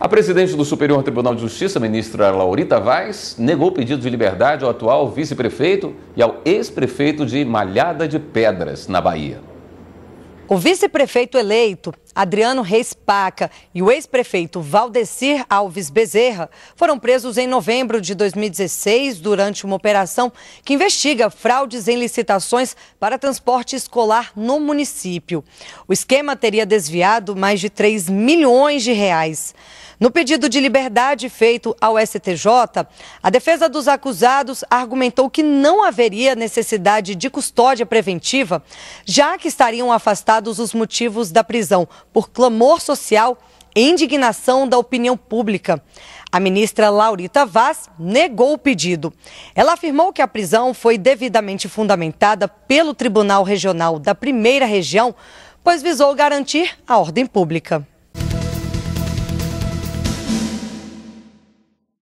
A presidente do Superior Tribunal de Justiça, ministra Laurita Vaz, negou pedido de liberdade ao atual vice-prefeito e ao ex-prefeito de Malhada de Pedras, na Bahia. O vice-prefeito eleito, Adriano Reis Paca, e o ex-prefeito Valdecir Alves Bezerra foram presos em novembro de 2016 durante uma operação que investiga fraudes em licitações para transporte escolar no município. O esquema teria desviado mais de 3 milhões de reais. No pedido de liberdade feito ao STJ, a defesa dos acusados argumentou que não haveria necessidade de custódia preventiva, já que estariam afastados os motivos da prisão por clamor social e indignação da opinião pública. A ministra Laurita Vaz negou o pedido. Ela afirmou que a prisão foi devidamente fundamentada pelo Tribunal Regional da Primeira Região, pois visou garantir a ordem pública.